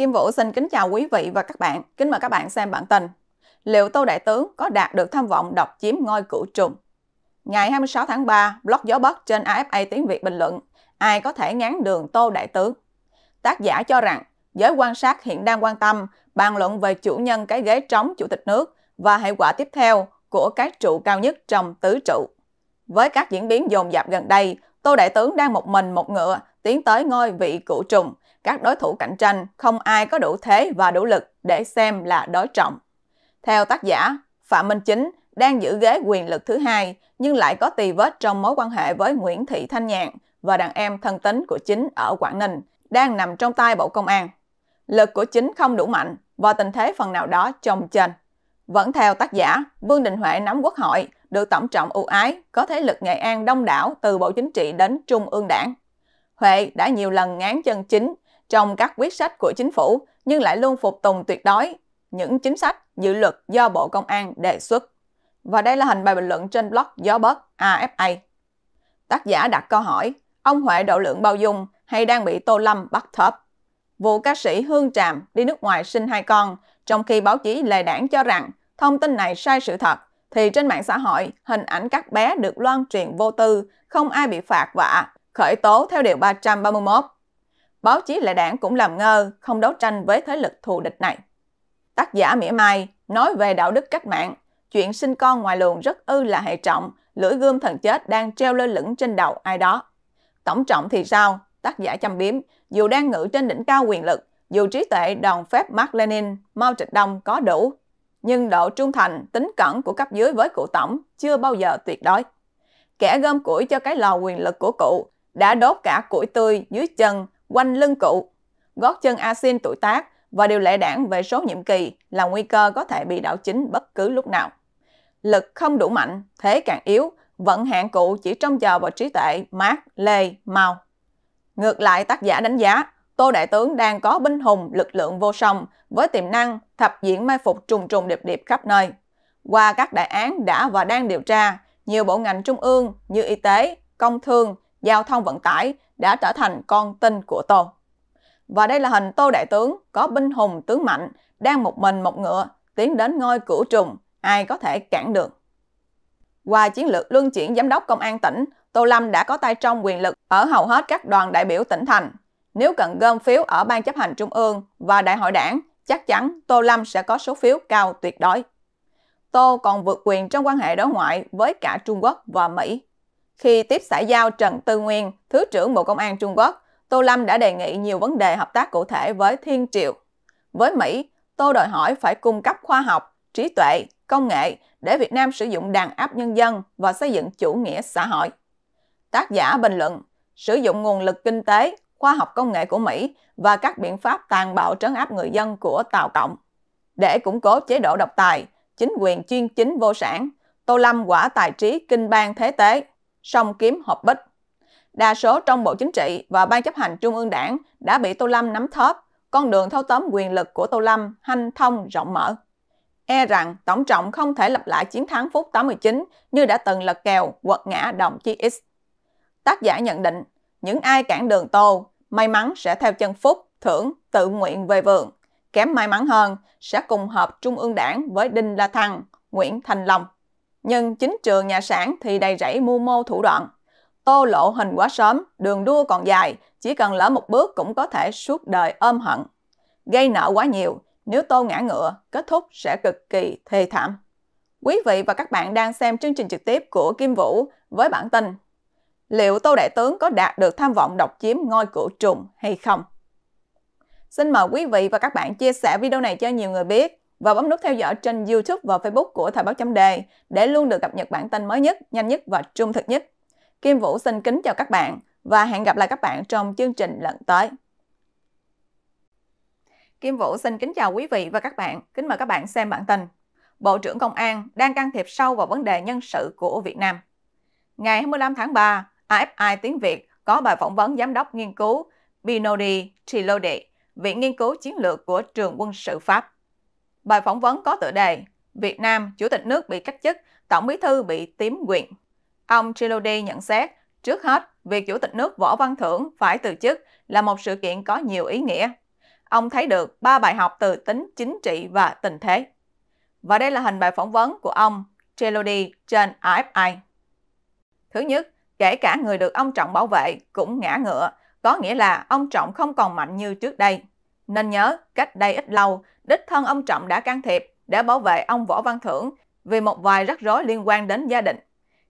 Kim Vũ xin kính chào quý vị và các bạn. Kính mời các bạn xem bản tin. Liệu Tô Đại Tướng có đạt được tham vọng độc chiếm ngôi cửu trùng? Ngày 26 tháng 3, blog Gió Bắc trên AFA Tiếng Việt bình luận Ai có thể ngắn đường Tô Đại Tướng? Tác giả cho rằng, giới quan sát hiện đang quan tâm bàn luận về chủ nhân cái ghế trống chủ tịch nước và hệ quả tiếp theo của các trụ cao nhất trong tứ trụ. Với các diễn biến dồn dập gần đây, Tô Đại Tướng đang một mình một ngựa tiến tới ngôi vị cửu trùng các đối thủ cạnh tranh không ai có đủ thế và đủ lực để xem là đối trọng. Theo tác giả, Phạm Minh Chính đang giữ ghế quyền lực thứ hai nhưng lại có tì vết trong mối quan hệ với Nguyễn Thị Thanh Nhàn và đàn em thân tín của chính ở Quảng Ninh đang nằm trong tay Bộ Công an. Lực của chính không đủ mạnh và tình thế phần nào đó trồng chênh. Vẫn theo tác giả, Vương Đình Huệ nắm quốc hội được tổng trọng ưu ái, có thế lực Nghệ An đông đảo từ Bộ Chính trị đến Trung ương Đảng. Huệ đã nhiều lần ngán chân chính trong các quyết sách của chính phủ nhưng lại luôn phục tùng tuyệt đối những chính sách, dự luật do Bộ Công an đề xuất. Và đây là hình bài bình luận trên blog Gió Bớt AFA. Tác giả đặt câu hỏi, ông Huệ độ lượng bao dung hay đang bị Tô Lâm bắt thớp? Vụ ca sĩ Hương Tràm đi nước ngoài sinh hai con, trong khi báo chí lề đảng cho rằng thông tin này sai sự thật, thì trên mạng xã hội, hình ảnh các bé được loan truyền vô tư, không ai bị phạt vạ, khởi tố theo Điều 331 báo chí lại đảng cũng làm ngơ, không đấu tranh với thế lực thù địch này. Tác giả mỉa mai nói về đạo đức cách mạng, chuyện sinh con ngoài luồng rất ư là hệ trọng, lưỡi gươm thần chết đang treo lơ lửng trên đầu ai đó. Tổng trọng thì sao? Tác giả chăm biếm, dù đang ngự trên đỉnh cao quyền lực, dù trí tuệ đòn phép Mark Lenin, Mao Trạch Đông có đủ, nhưng độ trung thành, tính cẩn của cấp dưới với cụ tổng chưa bao giờ tuyệt đối. Kẻ gom củi cho cái lò quyền lực của cụ đã đốt cả củi tươi dưới chân quanh lưng cụ. Gót chân asin tuổi tác và điều lệ đảng về số nhiệm kỳ là nguy cơ có thể bị đảo chính bất cứ lúc nào. Lực không đủ mạnh, thế càng yếu, vận hạn cụ chỉ trông chờ vào trí tuệ mát, lê, mau. Ngược lại tác giả đánh giá, Tô Đại Tướng đang có binh hùng lực lượng vô song với tiềm năng thập diễn mai phục trùng trùng điệp điệp khắp nơi. Qua các đại án đã và đang điều tra, nhiều bộ ngành trung ương như y tế, công thương, giao thông vận tải đã trở thành con tin của Tô. Và đây là hình Tô Đại Tướng có binh hùng tướng mạnh, đang một mình một ngựa, tiến đến ngôi cửu trùng, ai có thể cản được. Qua chiến lược luân chuyển giám đốc công an tỉnh, Tô Lâm đã có tay trong quyền lực ở hầu hết các đoàn đại biểu tỉnh thành. Nếu cần gom phiếu ở Ban chấp hành Trung ương và Đại hội đảng, chắc chắn Tô Lâm sẽ có số phiếu cao tuyệt đối. Tô còn vượt quyền trong quan hệ đối ngoại với cả Trung Quốc và Mỹ. Khi tiếp xã giao Trần Tư Nguyên, Thứ trưởng Bộ Công an Trung Quốc, Tô Lâm đã đề nghị nhiều vấn đề hợp tác cụ thể với Thiên Triệu. Với Mỹ, Tô đòi hỏi phải cung cấp khoa học, trí tuệ, công nghệ để Việt Nam sử dụng đàn áp nhân dân và xây dựng chủ nghĩa xã hội. Tác giả bình luận, sử dụng nguồn lực kinh tế, khoa học công nghệ của Mỹ và các biện pháp tàn bạo trấn áp người dân của Tàu Cộng. Để củng cố chế độ độc tài, chính quyền chuyên chính vô sản, Tô Lâm quả tài trí kinh bang thế tế song kiếm hợp bích. Đa số trong Bộ Chính trị và Ban chấp hành Trung ương Đảng đã bị Tô Lâm nắm thóp, con đường thâu tóm quyền lực của Tô Lâm hanh thông rộng mở. E rằng Tổng trọng không thể lập lại chiến thắng phút 89 như đã từng lật kèo quật ngã đồng chi X. Tác giả nhận định, những ai cản đường Tô, may mắn sẽ theo chân Phúc, thưởng, tự nguyện về vườn. Kém may mắn hơn, sẽ cùng hợp Trung ương Đảng với Đinh La Thăng, Nguyễn Thành Long nhưng chính trường nhà sản thì đầy rẫy mưu mô thủ đoạn. Tô lộ hình quá sớm, đường đua còn dài, chỉ cần lỡ một bước cũng có thể suốt đời ôm hận. Gây nợ quá nhiều, nếu tô ngã ngựa, kết thúc sẽ cực kỳ thê thảm. Quý vị và các bạn đang xem chương trình trực tiếp của Kim Vũ với bản tin Liệu Tô Đại Tướng có đạt được tham vọng độc chiếm ngôi cửu trùng hay không? Xin mời quý vị và các bạn chia sẻ video này cho nhiều người biết và bấm nút theo dõi trên YouTube và Facebook của Thời báo chấm đề để luôn được cập nhật bản tin mới nhất, nhanh nhất và trung thực nhất. Kim Vũ xin kính chào các bạn và hẹn gặp lại các bạn trong chương trình lần tới. Kim Vũ xin kính chào quý vị và các bạn. Kính mời các bạn xem bản tin. Bộ trưởng Công an đang can thiệp sâu vào vấn đề nhân sự của Việt Nam. Ngày 25 tháng 3, AFI Tiếng Việt có bài phỏng vấn Giám đốc nghiên cứu Binodi Trilodi, Viện Nghiên cứu Chiến lược của Trường Quân sự Pháp. Bài phỏng vấn có tựa đề Việt Nam, Chủ tịch nước bị cách chức, Tổng bí thư bị tiếm quyền. Ông Trilodi nhận xét, trước hết, việc Chủ tịch nước Võ Văn Thưởng phải từ chức là một sự kiện có nhiều ý nghĩa. Ông thấy được ba bài học từ tính chính trị và tình thế. Và đây là hình bài phỏng vấn của ông Trilodi trên AFI. Thứ nhất, kể cả người được ông Trọng bảo vệ cũng ngã ngựa, có nghĩa là ông Trọng không còn mạnh như trước đây. Nên nhớ, cách đây ít lâu, đích thân ông Trọng đã can thiệp để bảo vệ ông Võ Văn Thưởng vì một vài rắc rối liên quan đến gia đình.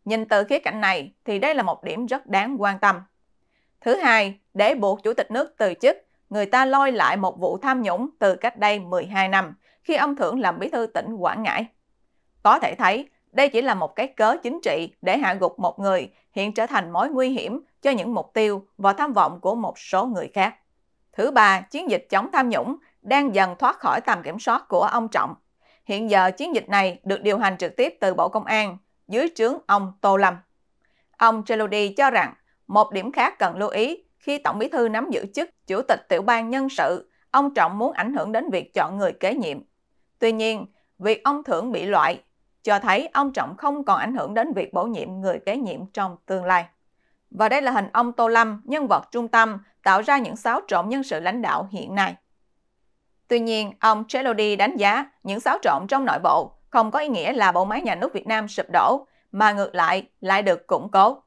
Nhìn từ khía cạnh này thì đây là một điểm rất đáng quan tâm. Thứ hai, để buộc Chủ tịch nước từ chức, người ta lôi lại một vụ tham nhũng từ cách đây 12 năm khi ông Thưởng làm bí thư tỉnh Quảng Ngãi. Có thể thấy, đây chỉ là một cái cớ chính trị để hạ gục một người hiện trở thành mối nguy hiểm cho những mục tiêu và tham vọng của một số người khác. Thứ ba, chiến dịch chống tham nhũng đang dần thoát khỏi tầm kiểm soát của ông Trọng. Hiện giờ chiến dịch này được điều hành trực tiếp từ Bộ Công an dưới trướng ông Tô Lâm. Ông Trelody cho rằng một điểm khác cần lưu ý khi Tổng Bí thư nắm giữ chức Chủ tịch Tiểu ban Nhân sự, ông Trọng muốn ảnh hưởng đến việc chọn người kế nhiệm. Tuy nhiên, việc ông Thưởng bị loại cho thấy ông Trọng không còn ảnh hưởng đến việc bổ nhiệm người kế nhiệm trong tương lai. Và đây là hình ông Tô Lâm, nhân vật trung tâm, tạo ra những xáo trộn nhân sự lãnh đạo hiện nay. Tuy nhiên, ông Chelody đánh giá những xáo trộn trong nội bộ không có ý nghĩa là bộ máy nhà nước Việt Nam sụp đổ, mà ngược lại lại được củng cố.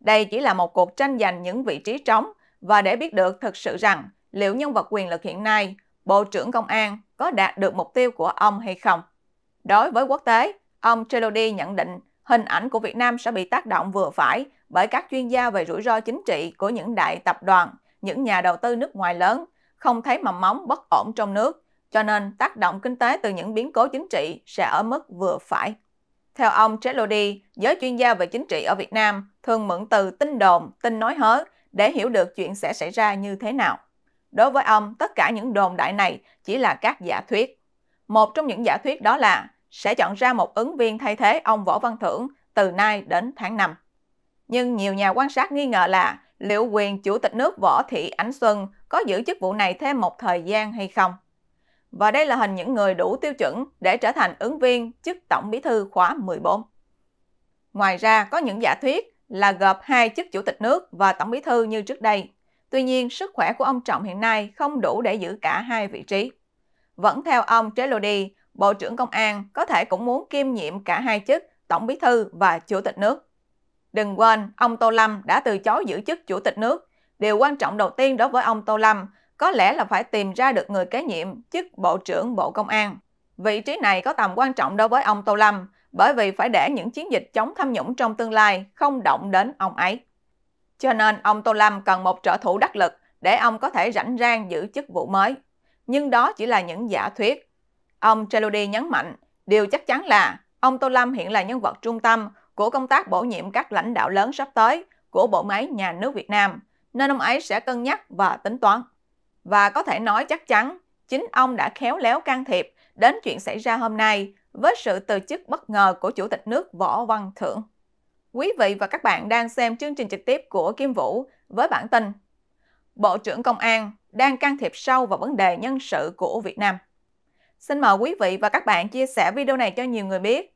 Đây chỉ là một cuộc tranh giành những vị trí trống và để biết được thực sự rằng liệu nhân vật quyền lực hiện nay, Bộ trưởng Công an có đạt được mục tiêu của ông hay không. Đối với quốc tế, ông Chelody nhận định hình ảnh của Việt Nam sẽ bị tác động vừa phải bởi các chuyên gia về rủi ro chính trị của những đại tập đoàn, những nhà đầu tư nước ngoài lớn không thấy mầm móng bất ổn trong nước, cho nên tác động kinh tế từ những biến cố chính trị sẽ ở mức vừa phải. Theo ông Chelody, giới chuyên gia về chính trị ở Việt Nam thường mượn từ tin đồn, tin nói hớ để hiểu được chuyện sẽ xảy ra như thế nào. Đối với ông, tất cả những đồn đại này chỉ là các giả thuyết. Một trong những giả thuyết đó là sẽ chọn ra một ứng viên thay thế ông Võ Văn Thưởng từ nay đến tháng 5. Nhưng nhiều nhà quan sát nghi ngờ là liệu quyền Chủ tịch nước Võ Thị Ánh Xuân có giữ chức vụ này thêm một thời gian hay không. Và đây là hình những người đủ tiêu chuẩn để trở thành ứng viên chức Tổng Bí thư khóa 14. Ngoài ra, có những giả thuyết là gộp hai chức Chủ tịch nước và Tổng Bí thư như trước đây. Tuy nhiên, sức khỏe của ông Trọng hiện nay không đủ để giữ cả hai vị trí. Vẫn theo ông Trelody, Bộ trưởng Công an có thể cũng muốn kiêm nhiệm cả hai chức Tổng Bí thư và Chủ tịch nước. Đừng quên, ông Tô Lâm đã từ chối giữ chức chủ tịch nước. Điều quan trọng đầu tiên đối với ông Tô Lâm có lẽ là phải tìm ra được người kế nhiệm chức Bộ trưởng Bộ Công an. Vị trí này có tầm quan trọng đối với ông Tô Lâm bởi vì phải để những chiến dịch chống tham nhũng trong tương lai không động đến ông ấy. Cho nên ông Tô Lâm cần một trợ thủ đắc lực để ông có thể rảnh rang giữ chức vụ mới. Nhưng đó chỉ là những giả thuyết. Ông Trelody nhấn mạnh, điều chắc chắn là ông Tô Lâm hiện là nhân vật trung tâm của công tác bổ nhiệm các lãnh đạo lớn sắp tới của bộ máy nhà nước Việt Nam, nên ông ấy sẽ cân nhắc và tính toán. Và có thể nói chắc chắn, chính ông đã khéo léo can thiệp đến chuyện xảy ra hôm nay với sự từ chức bất ngờ của Chủ tịch nước Võ Văn Thưởng. Quý vị và các bạn đang xem chương trình trực tiếp của Kim Vũ với bản tin Bộ trưởng Công an đang can thiệp sâu vào vấn đề nhân sự của Việt Nam. Xin mời quý vị và các bạn chia sẻ video này cho nhiều người biết